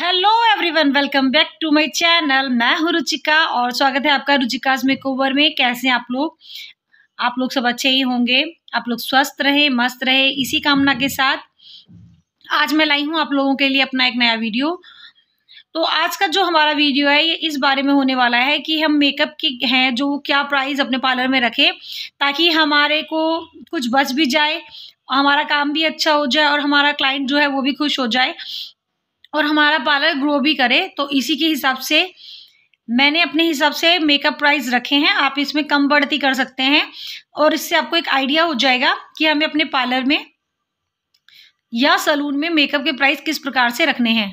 hello everyone welcome back to my channel मैं हूँ रुचिका और स्वागत है आपका रुचिकाज मेकओवर में कैसे हैं आप लोग आप लोग सब अच्छे ही होंगे आप लोग स्वस्थ रहे मस्त रहे इसी कामना के साथ आज मैं लाई हूँ आप लोगों के लिए अपना एक नया वीडियो तो आज का जो हमारा वीडियो है ये इस बारे में होने वाला है कि हम मेकअप के हैं जो क्या प्राइस अपने पार्लर में रखें ताकि हमारे को कुछ बच भी जाए हमारा काम भी अच्छा हो जाए और हमारा क्लाइंट जो है वो भी खुश हो जाए और हमारा पार्लर ग्रो भी करे तो इसी के हिसाब से मैंने अपने हिसाब से मेकअप प्राइस रखे हैं आप इसमें कम बढ़ती कर सकते हैं और इससे आपको एक आइडिया हो जाएगा कि हमें अपने पार्लर में या सलून में मेकअप के प्राइस किस प्रकार से रखने हैं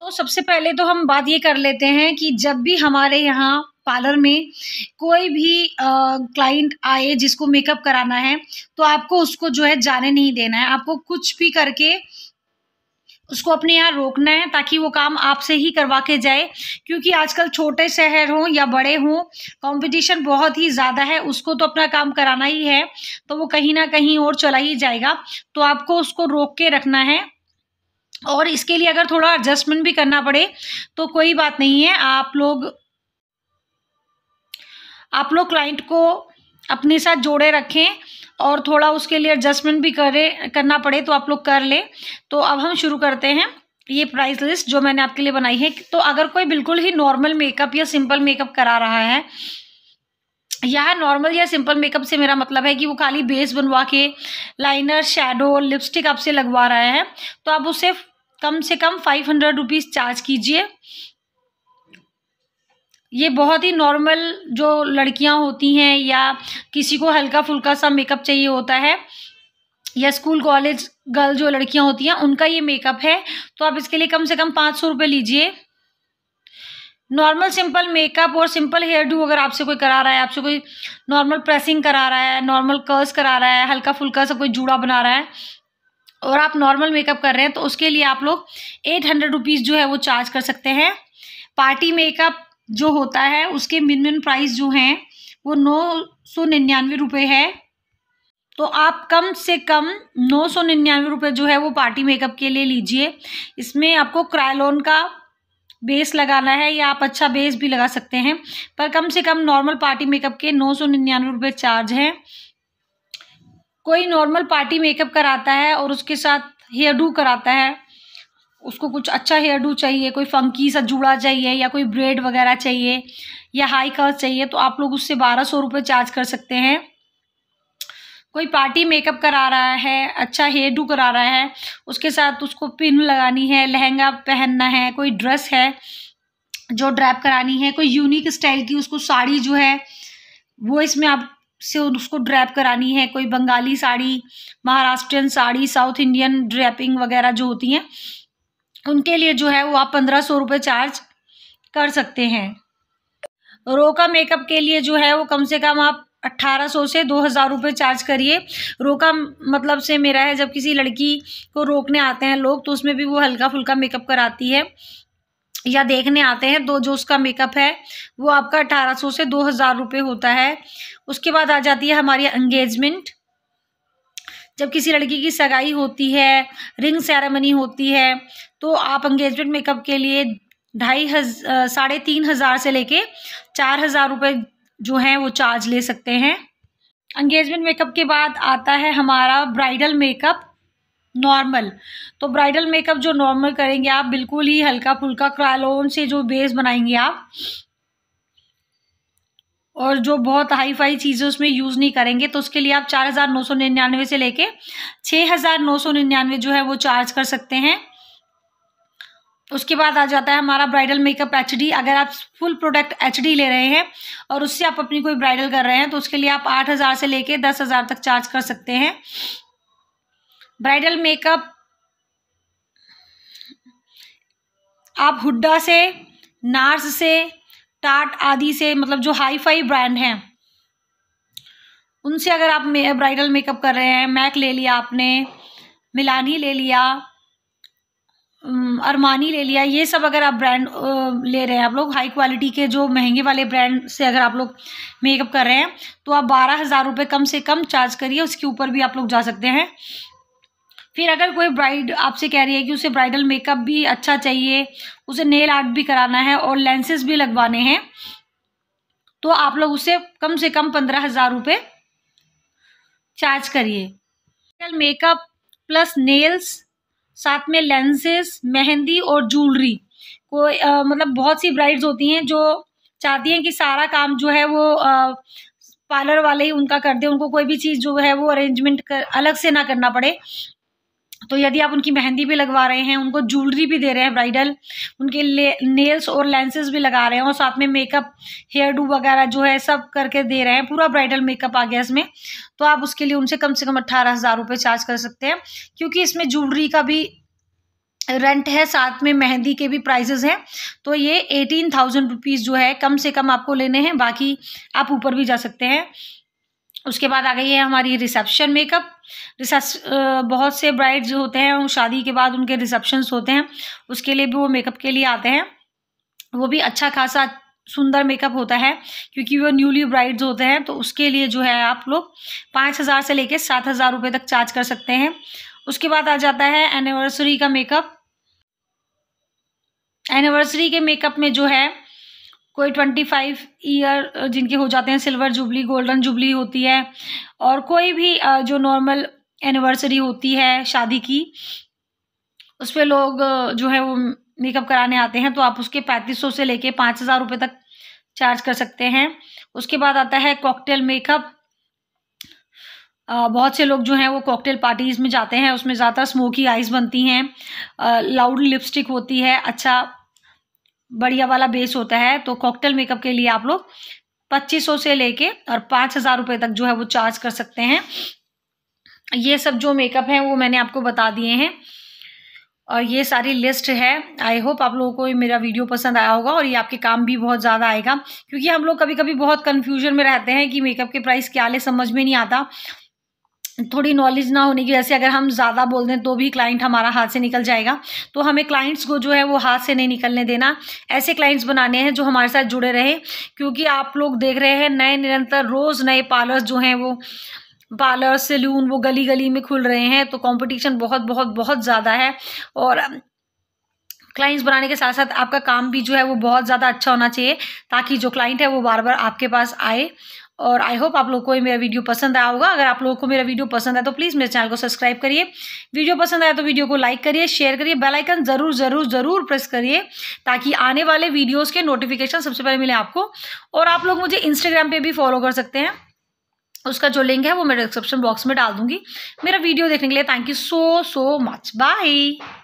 तो सबसे पहले तो हम बात ये कर लेते हैं कि जब भी हमारे यहाँ पार्लर में कोई भी क्लाइंट आए जिसको मेकअप कराना है तो आपको उसको जो है जाने नहीं देना है आपको कुछ भी करके उसको अपने यहाँ रोकना है ताकि वो काम आपसे ही करवा के जाए क्योंकि आजकल छोटे शहर हों या बड़े हों कंपटीशन बहुत ही ज़्यादा है उसको तो अपना काम कराना ही है तो वो कहीं ना कहीं और चला ही जाएगा तो आपको उसको रोक के रखना है और इसके लिए अगर थोड़ा एडजस्टमेंट भी करना पड़े तो कोई बात नहीं है आप लोग आप लोग क्लाइंट को अपने साथ जोड़े रखें और थोड़ा उसके लिए एडजस्टमेंट भी करे करना पड़े तो आप लोग कर लें तो अब हम शुरू करते हैं ये प्राइस लिस्ट जो मैंने आपके लिए बनाई है तो अगर कोई बिल्कुल ही नॉर्मल मेकअप या सिंपल मेकअप करा रहा है यह नॉर्मल या सिंपल मेकअप से मेरा मतलब है कि वो खाली बेस बनवा के लाइनर शेडो लिपस्टिक आपसे लगवा रहा है तो आप उसे कम से कम फाइव हंड्रेड रुपीज़ चार्ज कीजिए ये बहुत ही नॉर्मल जो लड़कियां होती हैं या किसी को हल्का फुल्का सा मेकअप चाहिए होता है या स्कूल कॉलेज गर्ल जो लड़कियां होती हैं उनका ये मेकअप है तो आप इसके लिए कम से कम पाँच सौ रुपये लीजिए नॉर्मल सिंपल मेकअप और सिंपल हेयर डू अगर आपसे कोई करा रहा है आपसे कोई नॉर्मल प्रेसिंग करा रहा है नॉर्मल कर्स करा रहा है हल्का फुल्का सा कोई जूड़ा बना रहा है और आप नॉर्मल मेकअप कर रहे हैं तो उसके लिए आप लोग एट हंड्रेड रुपीज़ जो है वो चार्ज कर सकते हैं पार्टी मेकअप जो होता है उसके मिनिमम प्राइस जो हैं वो नौ सौ निन्यानवे रुपये है तो आप कम से कम नौ सौ निन्यानवे रुपये जो है वो पार्टी मेकअप के लिए लीजिए इसमें आपको क्रायलोन का बेस लगाना है या आप अच्छा बेस भी लगा सकते हैं पर कम से कम नॉर्मल पार्टी मेकअप के नौ सौ निन्यानवे रुपये चार्ज हैं कोई नॉर्मल पार्टी मेकअप कराता है और उसके साथ हेयर डू कराता है उसको कुछ अच्छा हेयर डू चाहिए कोई फंकी सा जूड़ा चाहिए या कोई ब्रेड वगैरह चाहिए या हाई कर्व चाहिए तो आप लोग उससे बारह सौ रुपये चार्ज कर सकते हैं कोई पार्टी मेकअप करा रहा है अच्छा हेयर डू करा रहा है उसके साथ उसको पिन लगानी है लहंगा पहनना है कोई ड्रेस है जो ड्रैप करानी है कोई यूनिक स्टाइल की उसको साड़ी जो है वो इसमें आप से उसको ड्रैप करानी है कोई Bengali sari Maharashtrian sari South Indian draping वगैरह जो होती हैं उनके लिए जो है वो आप पंद्रह सौ रुपये चार्ज कर सकते हैं रो का मेकअप के लिए जो है वो कम से कम आप अट्ठारह सौ से दो हज़ार रुपये चार्ज करिए रोका मतलब से मेरा है जब किसी लड़की को रोकने आते हैं लोग तो उसमें भी वो हल्का फुल्का मेकअप कराती है या देखने आते हैं दो जो उसका मेकअप है वो आपका अठारह सौ से दो हज़ार रुपये होता है उसके बाद आ जाती है हमारी एंगेजमेंट जब किसी लड़की की सगाई होती है रिंग सेरेमनी होती है तो आप एंगेजमेंट मेकअप के लिए ढाई हज साढ़े तीन हज़ार से लेके चार हज़ार रुपये जो हैं वो चार्ज ले सकते हैं एंगेजमेंट मेकअप के बाद आता है हमारा ब्राइडल मेकअप नॉर्मल तो ब्राइडल मेकअप जो नॉर्मल करेंगे आप बिल्कुल ही हल्का फुल्का क्रालोन से जो बेस बनाएंगे आप और जो बहुत हाई फाई चीज़ें उसमें यूज़ नहीं करेंगे तो उसके लिए आप चार हज़ार नौ सौ निन्यानवे से लेके छः हज़ार नौ सौ निन्यानवे जो है वो चार्ज कर सकते हैं उसके बाद आ जाता है हमारा ब्राइडल मेकअप एच अगर आप फुल प्रोडक्ट एच ले रहे हैं और उससे आप अपनी कोई ब्राइडल कर रहे हैं तो उसके लिए आप आठ हज़ार से लेके दस हज़ार तक चार्ज कर सकते हैं ब्राइडल मेकअप आप हुड्डा से नार्स से टाट आदि से मतलब जो हाई फाई ब्रांड हैं उनसे अगर आप ब्राइडल मेकअप कर रहे हैं मैक ले लिया आपने मिलानी ले लिया अरमानी ले लिया ये सब अगर आप ब्रांड ले रहे हैं आप लोग हाई क्वालिटी के जो महंगे वाले ब्रांड से अगर आप लोग मेकअप कर रहे हैं तो आप बारह हज़ार रुपये कम से कम चार्ज करिए उसके ऊपर भी आप लोग जा सकते हैं फिर अगर कोई ब्राइड आपसे कह रही है कि उसे ब्राइडल मेकअप भी अच्छा चाहिए उसे नेल आर्ट भी कराना है और लेंसेज भी लगवाने हैं तो आप लोग उसे कम से कम पंद्रह हज़ार रुपये चार्ज करिए मेकअप प्लस नेल्स साथ में लेंसेस मेहंदी और ज्वेलरी को आ, मतलब बहुत सी ब्राइड्स होती हैं जो चाहती हैं कि सारा काम जो है वो आ, पार्लर वाले ही उनका कर दे उनको कोई भी चीज़ जो है वो अरेंजमेंट कर अलग से ना करना पड़े तो यदि आप उनकी मेहंदी भी लगवा रहे हैं उनको ज्वेलरी भी दे रहे हैं ब्राइडल उनके नेल्स और लेंसेज भी लगा रहे हैं और साथ में मेकअप हेयर डू वगैरह जो है सब करके दे रहे हैं पूरा ब्राइडल मेकअप आ गया इसमें तो आप उसके लिए उनसे कम से कम अट्ठारह हज़ार रुपये चार्ज कर सकते हैं क्योंकि इसमें ज्वेलरी का भी रेंट है साथ में मेहंदी के भी प्राइजेज़ हैं तो ये एटीन थाउजेंड रुपीज़ जो है कम से कम आपको लेने हैं बाकी आप ऊपर भी जा सकते हैं उसके बाद आ गई है हमारी रिसेप्शन मेकअप रिसेप्श बहुत से ब्राइड्स होते हैं शादी के बाद उनके रिसेप्शन होते हैं उसके लिए भी वो मेकअप के लिए आते हैं वो भी अच्छा खासा सुंदर मेकअप होता है क्योंकि वो न्यूली ब्राइड्स होते हैं तो उसके लिए जो है आप लोग पाँच हज़ार से लेकर सात हज़ार रुपये तक चार्ज कर सकते हैं उसके बाद आ जाता है एनिवर्सरी का मेकअप एनिवर्सरी के मेकअप में जो है कोई ट्वेंटी फाइव ईयर जिनके हो जाते हैं सिल्वर जुबली गोल्डन जुबली होती है और कोई भी जो नॉर्मल एनिवर्सरी होती है शादी की उस पर लोग जो है वो मेकअप कराने आते हैं तो आप उसके पैंतीस सौ से लेके पाँच हज़ार रुपये तक चार्ज कर सकते हैं उसके बाद आता है कॉकटेल मेकअप बहुत से लोग जो हैं वो कॉकटेल पार्टीज़ में जाते हैं उसमें ज़्यादातर स्मोकी आइज़ बनती हैं लाउड लिपस्टिक होती है अच्छा बढ़िया वाला बेस होता है तो कॉकटेल मेकअप के लिए आप लोग पच्चीस सौ से लेके और पाँच हज़ार रुपये तक जो है वो चार्ज कर सकते हैं ये सब जो मेकअप हैं वो मैंने आपको बता दिए हैं और ये सारी लिस्ट है आई होप आप लोगों को ये मेरा वीडियो पसंद आया होगा और ये आपके काम भी बहुत ज़्यादा आएगा क्योंकि हम लोग कभी कभी बहुत कन्फ्यूजन में रहते हैं कि मेकअप के प्राइस क्या ले समझ में नहीं आता थोड़ी नॉलेज ना होने की वजह से अगर हम ज़्यादा बोल दें तो भी क्लाइंट हमारा हाथ से निकल जाएगा तो हमें क्लाइंट्स को जो है वो हाथ से नहीं निकलने देना ऐसे क्लाइंट्स बनाने हैं जो हमारे साथ जुड़े रहे क्योंकि आप लोग देख रहे हैं नए निरंतर रोज़ नए पार्लर्स जो हैं वो पार्लर सैलून वो गली गली में खुल रहे हैं तो कॉम्पिटिशन बहुत बहुत बहुत ज़्यादा है और क्लाइंट्स um, बनाने के साथ साथ आपका काम भी जो है वो बहुत ज़्यादा अच्छा होना चाहिए ताकि जो क्लाइंट है वो बार बार आपके पास आए और आई होप आप लोग को मेरा वीडियो पसंद आया होगा अगर आप लोगों को मेरा वीडियो पसंद आया तो प्लीज़ मेरे चैनल को सब्सक्राइब करिए वीडियो पसंद आया तो वीडियो को लाइक करिए शेयर करिए बेल आइकन ज़रूर ज़रूर ज़रूर प्रेस करिए ताकि आने वाले वीडियोज़ के नोटिफिकेशन सबसे पहले मिले आपको और आप लोग मुझे इंस्टाग्राम पर भी फॉलो कर सकते हैं उसका जो लिंक है वो मैं डिस्क्रिप्शन बॉक्स में डाल दूंगी मेरा वीडियो देखने के लिए thank you so so much bye